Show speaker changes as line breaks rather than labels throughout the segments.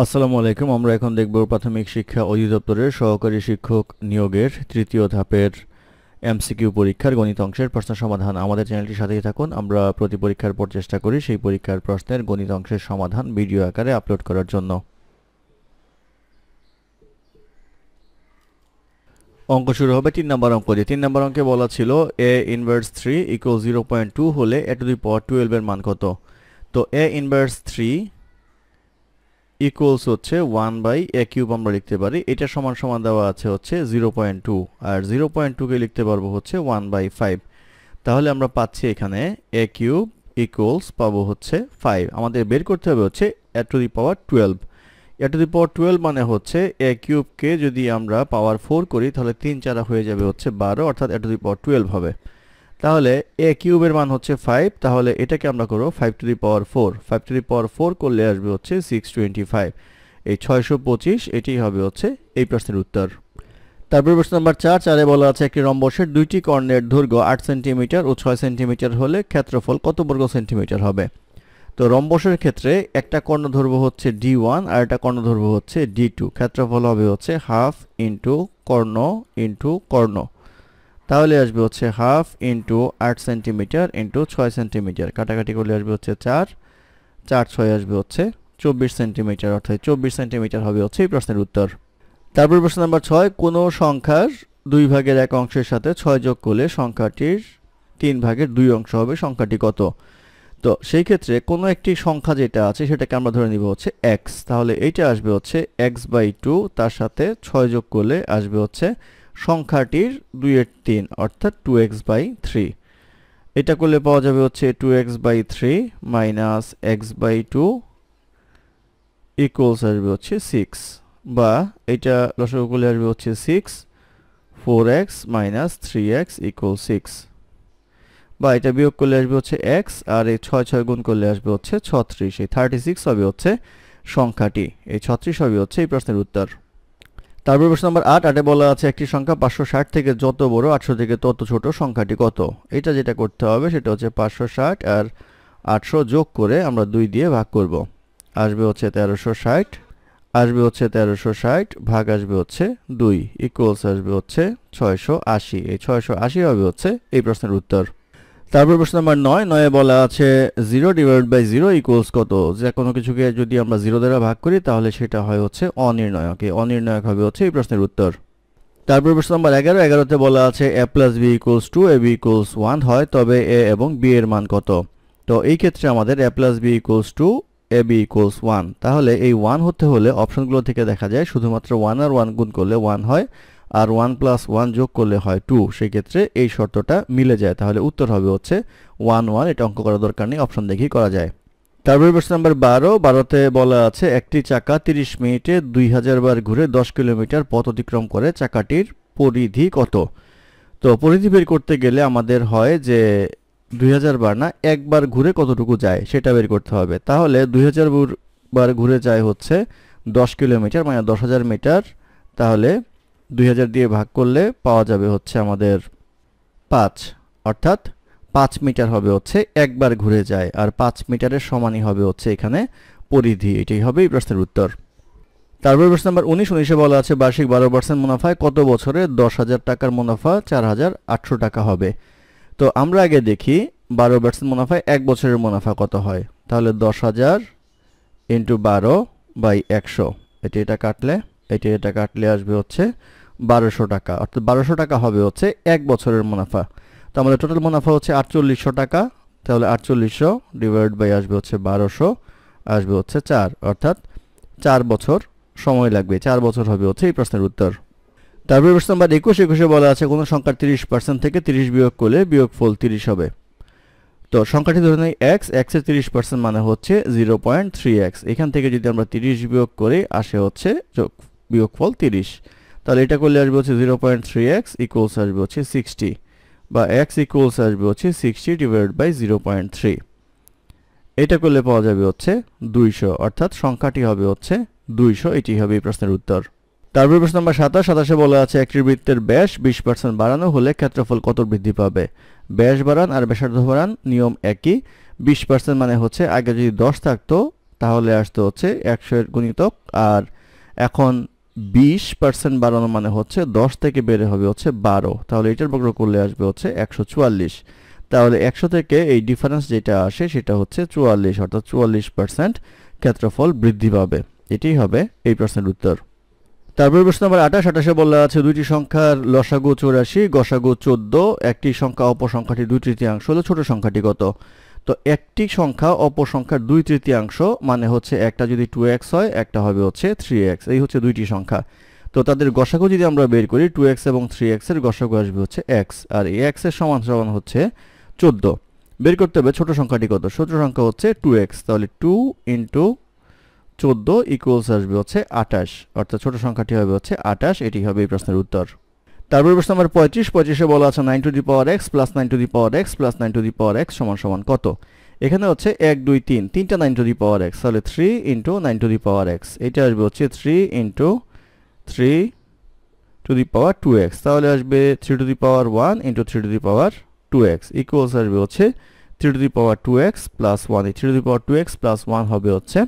আসসালামু আলাইকুম আমরা এখন দেখব প্রাথমিক শিক্ষা অধিদপ্তরের সহকারী শিক্ষক নিয়োগের তৃতীয় ধাপের এমসিকিউ পরীক্ষার গণিত অংশের প্রশ্ন সমাধান আমাদের চ্যানেলটির সাথেই থাকুন আমরা প্রতি পরীক্ষার পর চেষ্টা করি সেই পরীক্ষার প্রশ্নের গণিত অংশের সমাধান ভিডিও আকারে আপলোড করার জন্য অঙ্ক শুরু হবে তিন নম্বর অঙ্ক দিয়ে তিন নম্বর অঙ্কে বলা ছিল a inverse three equal zero point two হলে এ টু দি পাওয়ার টুয়েলভের মান কত তো এ ইনভার্স থ্রি ইকুয়ালস হচ্ছে ওয়ান বাই এ কিউব আমরা লিখতে পারি এটা সমান সমান দেওয়া আছে হচ্ছে জিরো পয়েন্ট টু আর জিরো পয়েন্ট টুকে লিখতে পারবো হচ্ছে ওয়ান বাই ফাইভ তাহলে আমরা পাচ্ছি এখানে এ কিউব ইকুয়ালস পাবো হচ্ছে ফাইভ আমাদের বের করতে হবে হচ্ছে a to the power twelve a to the power twelve মানে হচ্ছে এ কিউবকে যদি আমরা পাওয়ার ফোর করি তাহলে তিন চারা হয়ে যাবে হচ্ছে বারো অর্থাৎ এ টু দি পাওয়ার টুয়েলভ হবে তাহলে এ কিউবের মান হচ্ছে ফাইভ তাহলে এটাকে আমরা করবো five to the power four five to the power four করলে আসবে হচ্ছে সিক্স টোয়েন্টি ফাইভ এই ছয়শো পঁচিশ এটি হবে হচ্ছে এই প্রশ্নের উত্তর তারপর প্রশ্ন নম্বর চার চারে বলা আছে একটি রম্বসের দুইটি কর্ণের দৈর্ঘ্য আট সেন্টিমিটার ও ছয় সেন্টিমিটার হলে ক্ষেত্রফল কত বর্গ সেন্টিমিটার হবে তো রম্বসের ক্ষেত্রে একটা কর্ণ ধরবো হচ্ছে ডি ওয়ান আর একটা কর্ণ ধরবো হচ্ছে ডি টু ক্ষেত্রফল হবে হচ্ছে হাফ ইন্টু কর্ণ ইন্টু কর্ণ তাহলে আসবে হচ্ছে হাফ ইন্টু আট সেন্টিমিটার ইন্টু ছয় সেন্টিমিটার কাটাকাটি করলে আসবে হচ্ছে চার চার ছয় আসবে হচ্ছে চব্বিশ সেন্টিমিটার অর্থাৎ চব্বিশ সেন্টিমিটার হবে হচ্ছে এই প্রশ্নের উত্তর তারপর প্রশ্ন নাম্বার ছয় কোনো সংখ্যার দুই ভাগের এক অংশের সাথে ছয় যোগ করলে সংখ্যাটির তিন ভাগের দুই অংশ হবে সংখ্যাটি কত তো সেই ক্ষেত্রে কোনো একটি সংখ্যা যেটা আছে সেটাকে আমরা ধরে নিব হচ্ছে এক্স তাহলে এইটা আসবে হচ্ছে এক্স বাই টু তার সাথে ছয় যোগ করলে আসবে হচ্ছে সংখ্যাটির দুই দুইয়ের তিন অর্থাৎ টু এক্স বাই থ্রি এটা করলে পাওয়া যাবে হচ্ছে two x by three minus x by two equals আসবে হচ্ছে সিক্স বা এটা লসগু করলে আসবে হচ্ছে six four x minus three x equal six বা এটা বিয়োগ করলে আসবে হচ্ছে এক্স আর এই ছয় ছয় গুণ করলে আসবে হচ্ছে ছত্রিশ এই থার্টি সিক্স হবে হচ্ছে সংখ্যাটি এই ছত্রিশ হবে হচ্ছে এই প্রশ্নের উত্তর তারপর প্রশ্ন নম্বর আট আটে বলা আছে একটি সংখ্যা পাঁচশো ষাট থেকে যত বড় আটশো থেকে তত ছোট সংখ্যাটি কত এটা যেটা করতে হবে সেটা হচ্ছে পাঁচশো ষাট আর আটশো যোগ করে আমরা দুই দিয়ে ভাগ করব আসবে হচ্ছে তেরোশো ষাট আসবে হচ্ছে তেরোশো ষাট ভাগ আসবে হচ্ছে দুই ইকুয়ালস আসবে হচ্ছে ছয়শো আশি এই ছয়শো আশি হবে হচ্ছে এই প্রশ্নের উত্তর তারপর প্রশ্ন নাম্বার নয় নয় বলা আছে zero divide by zero equals কত যে কোনো কিছুকে যদি আমরা জিরো দ্বারা ভাগ করি তাহলে সেটা হয় হচ্ছে অনির্ণয়ক এই অনির্ণয়ক হবে হচ্ছে এই প্রশ্নের উত্তর তারপর প্রশ্ন নাম্বার এগারো এগারোতে বলা আছে a plus b equals two a b equals one হয় তবে এ এবং বি এর মান কত তো এই ক্ষেত্রে আমাদের a plus b equals two a b equals one তাহলে এই ওয়ান হতে হলে অপশনগুলো থেকে দেখা যায় শুধুমাত্র ওয়ান আর ওয়ান গুণ করলে ওয়ান হয় আর ওয়ান প্লাস ওয়ান যোগ করলে হয় টু সেক্ষেত্রে এই শর্তটা মিলে যায় তাহলে উত্তর হবে হচ্ছে ওয়ান ওয়ান এটা অঙ্ক করার দরকার নেই অপশন দেখেই করা যায় তারপরে প্রশ্ন নাম্বার বারো বারোতে বলা আছে একটি চাকা তিরিশ মিনিটে দুই বার ঘুরে দশ কিলোমিটার পথ অতিক্রম করে চাকাটির পরিধি কত তো পরিধি বের করতে গেলে আমাদের হয় যে দুই বার না একবার ঘুরে কতটুকু যায় সেটা বের করতে হবে তাহলে দুই বার ঘুরে যায় হচ্ছে দশ কিলোমিটার মানে দশ হাজার মিটার তাহলে দুই দিয়ে ভাগ করলে পাওয়া যাবে হচ্ছে আমাদের পাঁচ অর্থাৎ পাঁচ মিটার হবে হচ্ছে একবার ঘুরে যায় আর পাঁচ মিটারের সমানই হবে হচ্ছে এখানে পরিধি এটাই হবে এই প্রশ্নের উত্তর তারপর প্রশ্ন 19 উনিশ উনিশে বলা আছে বার্ষিক বারো পার্সেন্ট মুনাফায় কত বছরে দশ হাজার টাকার মুনাফা চার হাজার আটশো টাকা হবে তো আমরা আগে দেখি বারো পার্সেন্ট মুনাফায় এক বছরের মুনাফা কত হয় তাহলে দশ হাজার 100 বারো বাই একশো এটা কাটলে এটা এটা কাটলে আসবে হচ্ছে বারোশো টাকা অর্থাৎ বারোশো টাকা হবে হচ্ছে এক বছরের মুনাফা তো আমাদের টোটাল মুনাফা হচ্ছে আটচল্লিশশো টাকা তাহলে আটচল্লিশশো ডিভাইড বাই আসবে হচ্ছে বারোশো আসবে হচ্ছে চার অর্থাৎ চার বছর সময় লাগবে চার বছর হবে হচ্ছে এই প্রশ্নের উত্তর তারপরে প্রশ্ন নাম্বার একুশ একুশে বলা আছে কোনো সংখ্যার তিরিশ পার্সেন্ট থেকে তিরিশ বিয়োগ করলে বিয়োগফল তিরিশ হবে তো সংখ্যাটি ধরে নেই এক্স এক্সের তিরিশ পার্সেন্ট মানে হচ্ছে জিরো পয়েন্ট থ্রি এক্স এখান থেকে যদি আমরা তিরিশ বিয়োগ করি আসে হচ্ছে যোগ ফল তিরিশ তাহলে এটা করলে আসবে হচ্ছে zero point three x equals আসবে হচ্ছে সিক্সটি বা এক্স ইকুয়ালস আসবে হচ্ছে sixty divide by zero point three এটা করলে পাওয়া যাবে হচ্ছে দুইশো অর্থাৎ সংখ্যাটি হবে হচ্ছে দুইশো এটি হবে এই প্রশ্নের উত্তর তারপর প্রশ্ন নম্বর সাতাশ সাতাশে বলা আছে একটি বৃত্তের ব্যাস বিশ পার্সেন্ট বাড়ানো হলে ক্ষেত্রফল কত বৃদ্ধি পাবে ব্যাস বাড়ান আর ব্যাসার্ধ বাড়ান নিয়ম একই বিশ পার্সেন্ট মানে হচ্ছে আগে যদি দশ থাকতো তাহলে আসতে হচ্ছে একশো এর গুণিতক আর এখন বিশ পার্সেন্ট বাড়ানো মানে হচ্ছে দশ থেকে বেড়ে হবে হচ্ছে বারো তাহলে এটার বক্র করলে আসবে হচ্ছে একশো চুয়াল্লিশ তাহলে একশো থেকে এই ডিফারেন্স যেটা আসে সেটা হচ্ছে চুয়াল্লিশ অর্থাৎ চুয়াল্লিশ পার্সেন্ট ক্ষেত্রফল বৃদ্ধি পাবে এটাই হবে এই প্রশ্নের উত্তর তারপরে প্রশ্ন নম্বর আঠাশ আঠাশে বলা আছে দুইটি সংখ্যার লসাগু চৌরাশি গসাগু চোদ্দ একটি সংখ্যা অপসংখ্যাটি দুই তৃতীয়াংশ হলো ছোট সংখ্যাটি কত তো একটি সংখ্যা অপর সংখ্যার দুই তৃতীয়াংশ মানে হচ্ছে একটা যদি টু এক্স হয় একটা হবে হচ্ছে থ্রি এক্স এই হচ্ছে দুইটি সংখ্যা তো তাদের গসাগু যদি আমরা বের করি টু এক্স এবং থ্রি এক্সের গসাগু আসবে হচ্ছে এক্স আর এই এক্সের সমান সমান হচ্ছে চোদ্দো বের করতে হবে ছোট সংখ্যাটি কত ছোট সংখ্যা হচ্ছে টু এক্স তাহলে টু ইন্টু চোদ্দো ইকুয়ালস আসবে হচ্ছে আটাশ অর্থাৎ ছোট সংখ্যাটি হবে হচ্ছে আটাশ এটি হবে এই প্রশ্নের উত্তর তারপরে প্রশ্ন নাম্বার পঁয়ত্রিশ পঁয়ত্রিশে বলা আছে nine to the power x plus nine to the power x plus nine to the power x সমান সমান কত এখানে হচ্ছে এক দুই তিন তিনটা nine to the power x তাহলে three into nine to the power x এটা আসবে হচ্ছে three into three to the power two x তাহলে আসবে three to the power one into three to the power two x equals আসবে হচ্ছে three to the power two x plus one এই three to the power two x plus one হবে হচ্ছে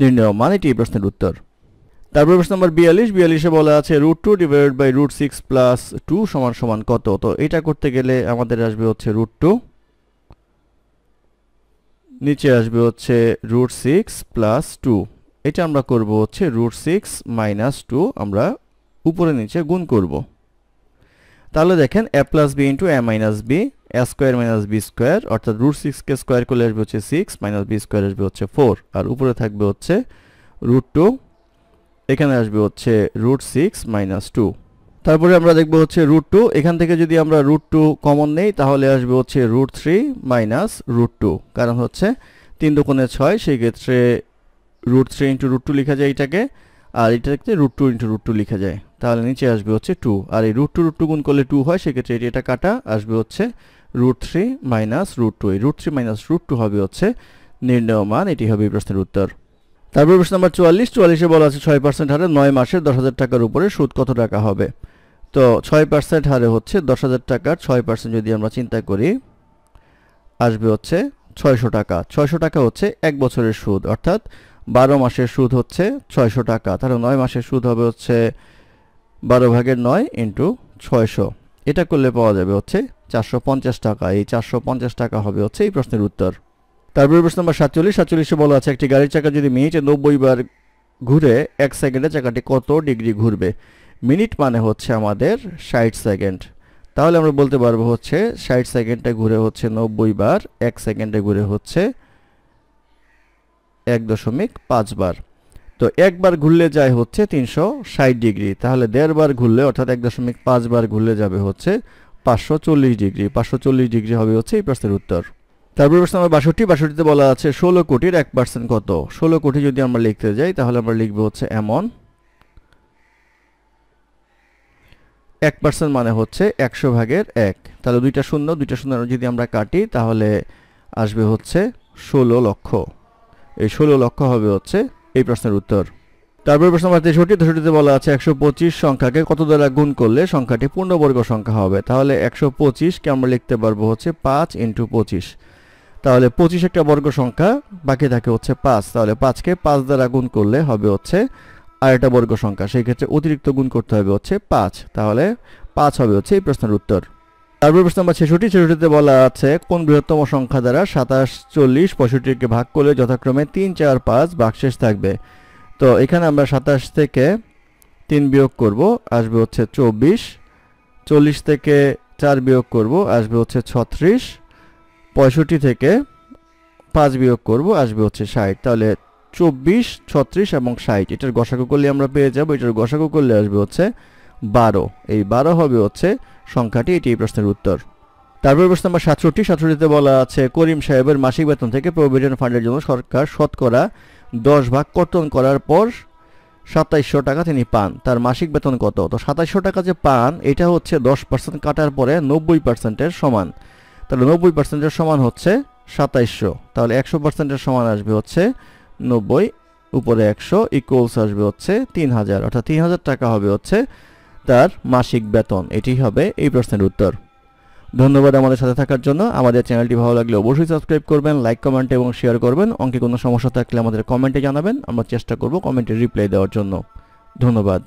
নির্ণয় মানে এটি প্রশ্নের উত্তর তারপর প্রশ্ন নম্বর বিয়াল্লিশ বিয়াল্লিশে বলা আছে root two divided by root six plus two সমান সমান কত তো এটা করতে গেলে আমাদের আসবে হচ্ছে রুট টু নিচে আসবে হচ্ছে রুট সিক্স প্লাস টু এটা আমরা করব হচ্ছে রুট সিক্স মাইনাস টু আমরা উপরে নিচে গুণ করব তাহলে দেখেন a plus b into a minus b a square minus b square অর্থাৎ রুট সিক্সকে স্কোয়ার করলে আসবে হচ্ছে সিক্স মাইনাস বি স্কোয়ার আসবে হচ্ছে ফোর আর উপরে থাকবে হচ্ছে রুট টু এখানে আসবে হচ্ছে রুট সিক্স মাইনাস টু তারপরে আমরা দেখবো হচ্ছে রুট টু এখান থেকে যদি আমরা রুট টু কমন নেই তাহলে আসবে হচ্ছে root three minus root two কারণ হচ্ছে তিন দোকানে ছয় সেই ক্ষেত্রে root three into root two লেখা যায় এটাকে আর এটাকে root two into root two লেখা যায় তাহলে নিচে আসবে হচ্ছে টু আর এই রুট টু রুট টু গুণ করলে টু হয় সেক্ষেত্রে এটি এটা কাটা আসবে হচ্ছে root three minus root two এই root three minus root two হবে হচ্ছে নির্ণয়মান এটি হবে প্রশ্নের উত্তর তারপর প্রশ্ন নাম্বার চুয়াল্লিশ চুয়াল্লিশে বলা আছে ছয় পার্সেন্ট হারে নয় মাসে দশ হাজার টাকার উপরে সুদ কত টাকা হবে তো ছয় পার্সেন্ট হারে হচ্ছে দশ হাজার টাকার ছয় পার্সেন্ট যদি আমরা চিন্তা করি আসবে হচ্ছে ছয়শো টাকা ছয়শো টাকা হচ্ছে এক বছরের সুদ অর্থাৎ বারো মাসের সুদ হচ্ছে ছয়শো টাকা তাহলে নয় মাসের সুদ হবে হচ্ছে বারো ভাগের নয় ইন্টু ছয়শো এটা করলে পাওয়া যাবে হচ্ছে চারশো টাকা এই চারশো টাকা হবে হচ্ছে এই প্রশ্নের উত্তর তারপরে প্রশ্ন নম্বর সাতচল্লিশ সাতচল্লিশে বলা আছে একটি গাড়ির চাকা যদি মিনিটে নব্বই বার ঘুরে এক সেকেন্ডে চাকাটি কত ডিগ্রি ঘুরবে মিনিট মানে হচ্ছে আমাদের ষাট সেকেন্ড তাহলে আমরা বলতে পারবো হচ্ছে ষাট সেকেন্ডে ঘুরে হচ্ছে নব্বই বার এক সেকেন্ডে ঘুরে হচ্ছে এক দশমিক পাঁচ বার তো একবার ঘুরলে যায় হচ্ছে তিনশো ষাট ডিগ্রি তাহলে দেড়বার ঘুরলে অর্থাৎ এক দশমিক পাঁচ বার ঘুরলে যাবে হচ্ছে পাঁচশো চল্লিশ ডিগ্রি পাঁচশো চল্লিশ ডিগ্রি হবে হচ্ছে এই প্রশ্নের উত্তর তারপর প্রশ্ন আমার বাষট্টি বাষট্টিতে বলা আছে ষোলো কোটির এক পার্সেন্ট কত ষোলো কোটি যদি আমরা লিখতে যাই তাহলে আমরা লিখবো হচ্ছে এমন এক পার্সেন্ট মানে হচ্ছে একশো ভাগের এক তাহলে দুইটা শূন্য দুইটা শূন্য যদি আমরা কাটি তাহলে আসবে হচ্ছে ষোলো লক্ষ এই ষোলো লক্ষ হবে হচ্ছে এই প্রশ্নের উত্তর তারপর প্রশ্ন নম্বর তেষট্টি তেষট্টিতে বলা আছে একশো পঁচিশ সংখ্যাকে কত দ্বারা গুণ করলে সংখ্যাটি পূর্ণবর্গ সংখ্যা হবে তাহলে একশো পঁচিশকে আমরা লিখতে পারবো হচ্ছে পাঁচ ইন্টু পঁচিশ তাহলে পঁচিশ একটা বর্গ সংখ্যা বাকি থাকে হচ্ছে পাঁচ তাহলে পাঁচকে পাঁচ দ্বারা গুণ করলে হবে হচ্ছে আরেকটা বর্গ সংখ্যা সেই ক্ষেত্রে অতিরিক্ত গুণ করতে হবে হচ্ছে পাঁচ তাহলে পাঁচ হবে হচ্ছে এই প্রশ্নের উত্তর তারপর প্রশ্ন নম্বর ছেষট্টি ছেষট্টিতে বলা আছে কোন বৃহত্তম সংখ্যা দ্বারা সাতাশ চল্লিশ পঁয়ষট্টিকে ভাগ করলে যথাক্রমে তিন চার পাঁচ বাকশেষ থাকবে তো এখানে আমরা সাতাশ থেকে তিন বিয়োগ করব আসবে হচ্ছে চব্বিশ চল্লিশ থেকে চার বিয়োগ করব আসবে হচ্ছে ছত্রিশ পঁয়ষট্টি থেকে পাঁচ বিয়োগ করব আসবে হচ্ছে ষাট তাহলে চব্বিশ ছত্রিশ এবং ষাট এটার গসাগু করলে আমরা পেয়ে যাব এটার গসাগু করলে আসবে হচ্ছে বারো এই বারো হবে হচ্ছে সংখ্যাটি এটি এই প্রশ্নের উত্তর তারপর প্রশ্ন নম্বর সাতষট্টি সাতষট্টিতে বলা আছে করিম সাহেবের মাসিক বেতন থেকে প্রভিডেন্ট ফান্ডের জন্য সরকার শতকরা দশ ভাগ কর্তন করার পর সাতাইশশো টাকা তিনি পান তার মাসিক বেতন কত তো সাতাইশশো টাকা যে পান এটা হচ্ছে দশ পার্সেন্ট কাটার পরে নব্বই পার্সেন্টের সমান তাহলে নব্বই পার্সেন্টের সমান হচ্ছে সাতাইশশো তাহলে একশো পার্সেন্টের সমান আসবে হচ্ছে নব্বই উপরে একশো ইকুয়ালস আসবে হচ্ছে তিন হাজার অর্থাৎ তিন হাজার টাকা হবে হচ্ছে তার মাসিক বেতন এটি হবে এই প্রশ্নের উত্তর ধন্যবাদ আমাদের সাথে থাকার জন্য আমাদের চ্যানেলটি ভালো লাগলে অবশ্যই সাবস্ক্রাইব করবেন লাইক কমেন্ট এবং শেয়ার করবেন অঙ্কে কোনো সমস্যা থাকলে আমাদের কমেন্টে জানাবেন আমরা চেষ্টা করব কমেন্টে রিপ্লাই দেওয়ার জন্য ধন্যবাদ